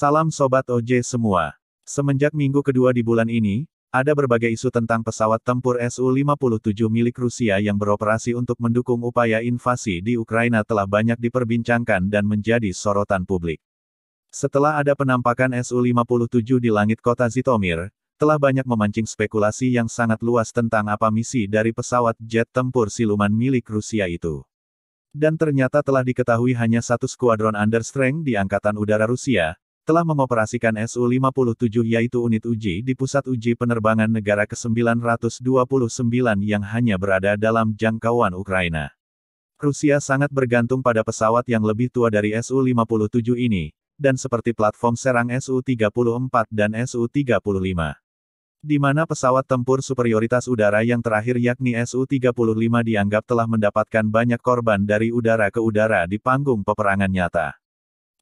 Salam Sobat OJ semua. Semenjak minggu kedua di bulan ini, ada berbagai isu tentang pesawat tempur Su-57 milik Rusia yang beroperasi untuk mendukung upaya invasi di Ukraina telah banyak diperbincangkan dan menjadi sorotan publik. Setelah ada penampakan Su-57 di langit kota Zitomir, telah banyak memancing spekulasi yang sangat luas tentang apa misi dari pesawat jet tempur siluman milik Rusia itu. Dan ternyata telah diketahui hanya satu skuadron understrength di Angkatan Udara Rusia, telah mengoperasikan SU-57 yaitu unit uji di Pusat Uji Penerbangan Negara ke-929 yang hanya berada dalam jangkauan Ukraina. Rusia sangat bergantung pada pesawat yang lebih tua dari SU-57 ini, dan seperti platform serang Su-34 dan Su-35. Di mana pesawat tempur superioritas udara yang terakhir yakni Su-35 dianggap telah mendapatkan banyak korban dari udara ke udara di panggung peperangan nyata.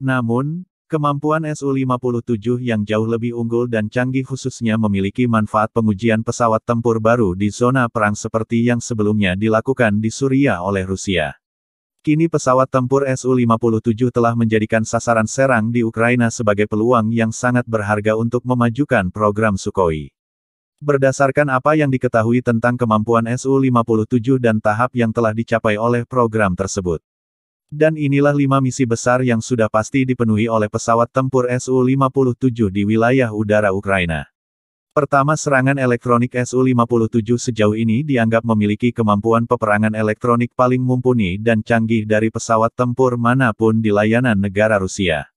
Namun, Kemampuan Su-57 yang jauh lebih unggul dan canggih khususnya memiliki manfaat pengujian pesawat tempur baru di zona perang seperti yang sebelumnya dilakukan di Suriah oleh Rusia. Kini pesawat tempur Su-57 telah menjadikan sasaran serang di Ukraina sebagai peluang yang sangat berharga untuk memajukan program Sukhoi. Berdasarkan apa yang diketahui tentang kemampuan Su-57 dan tahap yang telah dicapai oleh program tersebut. Dan inilah lima misi besar yang sudah pasti dipenuhi oleh pesawat tempur Su-57 di wilayah udara Ukraina. Pertama serangan elektronik Su-57 sejauh ini dianggap memiliki kemampuan peperangan elektronik paling mumpuni dan canggih dari pesawat tempur manapun di layanan negara Rusia.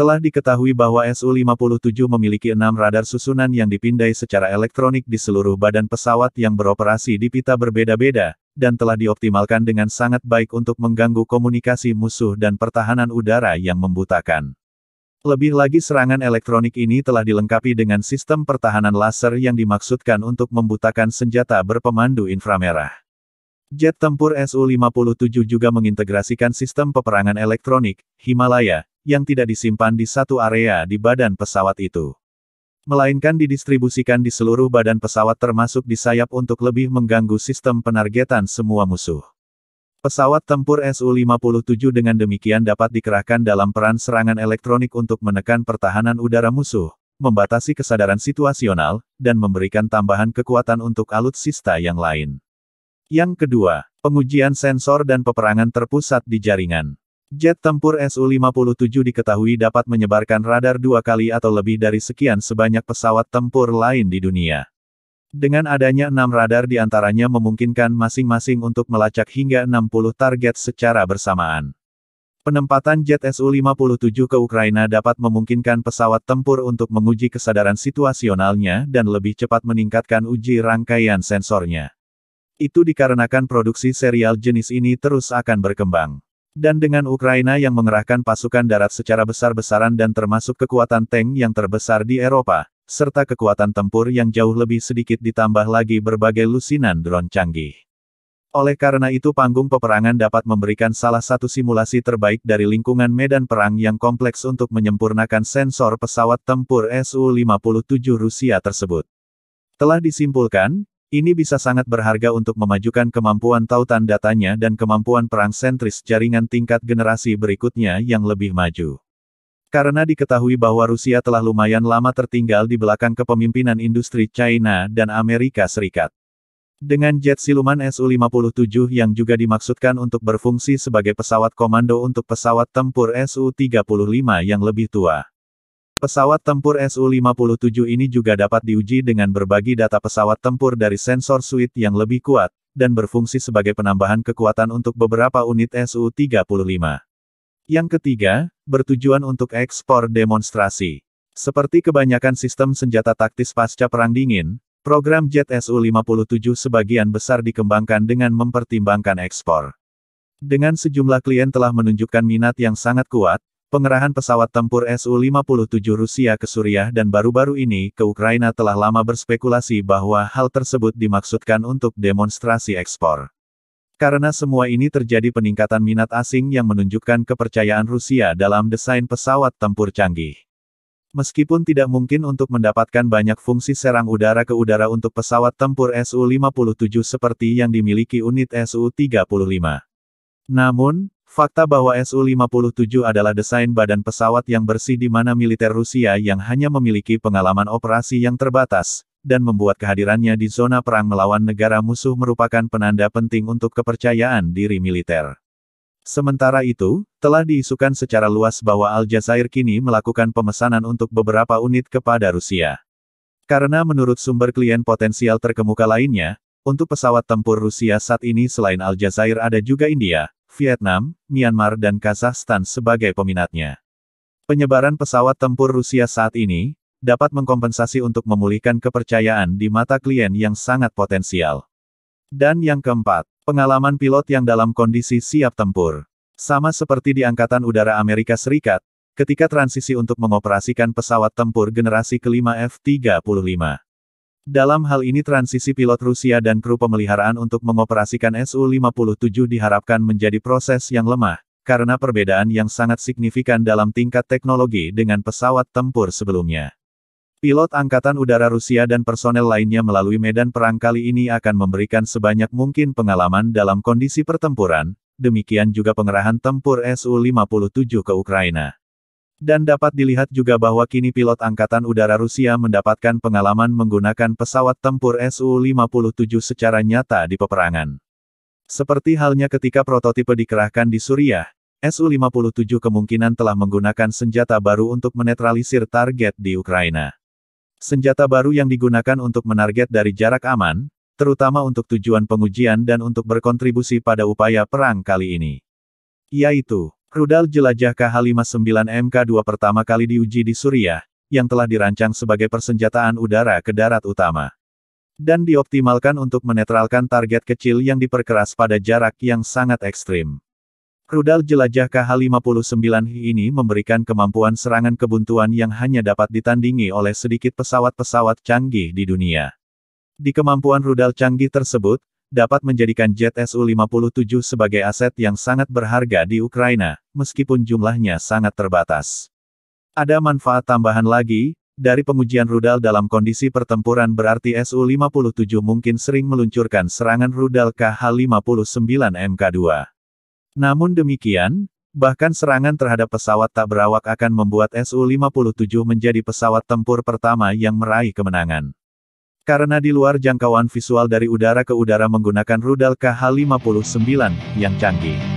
Telah diketahui bahwa Su-57 memiliki enam radar susunan yang dipindai secara elektronik di seluruh badan pesawat yang beroperasi di pita berbeda-beda, dan telah dioptimalkan dengan sangat baik untuk mengganggu komunikasi musuh dan pertahanan udara yang membutakan. Lebih lagi serangan elektronik ini telah dilengkapi dengan sistem pertahanan laser yang dimaksudkan untuk membutakan senjata berpemandu inframerah. Jet tempur Su-57 juga mengintegrasikan sistem peperangan elektronik, Himalaya, yang tidak disimpan di satu area di badan pesawat itu. Melainkan didistribusikan di seluruh badan pesawat termasuk di sayap untuk lebih mengganggu sistem penargetan semua musuh. Pesawat tempur Su-57 dengan demikian dapat dikerahkan dalam peran serangan elektronik untuk menekan pertahanan udara musuh, membatasi kesadaran situasional, dan memberikan tambahan kekuatan untuk alutsista yang lain. Yang kedua, pengujian sensor dan peperangan terpusat di jaringan. Jet tempur Su-57 diketahui dapat menyebarkan radar dua kali atau lebih dari sekian sebanyak pesawat tempur lain di dunia. Dengan adanya enam radar di antaranya memungkinkan masing-masing untuk melacak hingga 60 target secara bersamaan. Penempatan jet Su-57 ke Ukraina dapat memungkinkan pesawat tempur untuk menguji kesadaran situasionalnya dan lebih cepat meningkatkan uji rangkaian sensornya. Itu dikarenakan produksi serial jenis ini terus akan berkembang. Dan dengan Ukraina yang mengerahkan pasukan darat secara besar-besaran dan termasuk kekuatan tank yang terbesar di Eropa, serta kekuatan tempur yang jauh lebih sedikit ditambah lagi berbagai lusinan drone canggih. Oleh karena itu panggung peperangan dapat memberikan salah satu simulasi terbaik dari lingkungan medan perang yang kompleks untuk menyempurnakan sensor pesawat tempur Su-57 Rusia tersebut. Telah disimpulkan, ini bisa sangat berharga untuk memajukan kemampuan tautan datanya dan kemampuan perang sentris jaringan tingkat generasi berikutnya yang lebih maju. Karena diketahui bahwa Rusia telah lumayan lama tertinggal di belakang kepemimpinan industri China dan Amerika Serikat. Dengan jet siluman Su-57 yang juga dimaksudkan untuk berfungsi sebagai pesawat komando untuk pesawat tempur Su-35 yang lebih tua. Pesawat tempur Su-57 ini juga dapat diuji dengan berbagi data pesawat tempur dari sensor suite yang lebih kuat, dan berfungsi sebagai penambahan kekuatan untuk beberapa unit Su-35. Yang ketiga, bertujuan untuk ekspor demonstrasi. Seperti kebanyakan sistem senjata taktis pasca Perang Dingin, program jet Su-57 sebagian besar dikembangkan dengan mempertimbangkan ekspor. Dengan sejumlah klien telah menunjukkan minat yang sangat kuat, Pengerahan pesawat tempur Su-57 Rusia ke Suriah dan baru-baru ini ke Ukraina telah lama berspekulasi bahwa hal tersebut dimaksudkan untuk demonstrasi ekspor. Karena semua ini terjadi peningkatan minat asing yang menunjukkan kepercayaan Rusia dalam desain pesawat tempur canggih. Meskipun tidak mungkin untuk mendapatkan banyak fungsi serang udara ke udara untuk pesawat tempur Su-57 seperti yang dimiliki unit Su-35. Namun, Fakta bahwa Su-57 adalah desain badan pesawat yang bersih di mana militer Rusia yang hanya memiliki pengalaman operasi yang terbatas, dan membuat kehadirannya di zona perang melawan negara musuh merupakan penanda penting untuk kepercayaan diri militer. Sementara itu, telah diisukan secara luas bahwa Aljazair kini melakukan pemesanan untuk beberapa unit kepada Rusia. Karena menurut sumber klien potensial terkemuka lainnya, untuk pesawat tempur Rusia saat ini selain Aljazair ada juga India, Vietnam, Myanmar dan Kazakhstan sebagai peminatnya. Penyebaran pesawat tempur Rusia saat ini, dapat mengkompensasi untuk memulihkan kepercayaan di mata klien yang sangat potensial. Dan yang keempat, pengalaman pilot yang dalam kondisi siap tempur. Sama seperti di Angkatan Udara Amerika Serikat, ketika transisi untuk mengoperasikan pesawat tempur generasi kelima F-35. Dalam hal ini transisi pilot Rusia dan kru pemeliharaan untuk mengoperasikan Su-57 diharapkan menjadi proses yang lemah, karena perbedaan yang sangat signifikan dalam tingkat teknologi dengan pesawat tempur sebelumnya. Pilot Angkatan Udara Rusia dan personel lainnya melalui medan perang kali ini akan memberikan sebanyak mungkin pengalaman dalam kondisi pertempuran, demikian juga pengerahan tempur Su-57 ke Ukraina. Dan dapat dilihat juga bahwa kini pilot Angkatan Udara Rusia mendapatkan pengalaman menggunakan pesawat tempur Su-57 secara nyata di peperangan. Seperti halnya ketika prototipe dikerahkan di Suriah, Su-57 kemungkinan telah menggunakan senjata baru untuk menetralisir target di Ukraina. Senjata baru yang digunakan untuk menarget dari jarak aman, terutama untuk tujuan pengujian dan untuk berkontribusi pada upaya perang kali ini. Yaitu, Rudal jelajah KH-59 MK2 pertama kali diuji di Suriah, yang telah dirancang sebagai persenjataan udara ke darat utama. Dan dioptimalkan untuk menetralkan target kecil yang diperkeras pada jarak yang sangat ekstrim. Rudal jelajah KH-59 ini memberikan kemampuan serangan kebuntuan yang hanya dapat ditandingi oleh sedikit pesawat-pesawat canggih di dunia. Di kemampuan rudal canggih tersebut, dapat menjadikan jet Su-57 sebagai aset yang sangat berharga di Ukraina, meskipun jumlahnya sangat terbatas. Ada manfaat tambahan lagi, dari pengujian rudal dalam kondisi pertempuran berarti Su-57 mungkin sering meluncurkan serangan rudal KH-59 Mk2. Namun demikian, bahkan serangan terhadap pesawat tak berawak akan membuat Su-57 menjadi pesawat tempur pertama yang meraih kemenangan. Karena di luar jangkauan visual dari udara ke udara menggunakan rudal KH-59 yang canggih.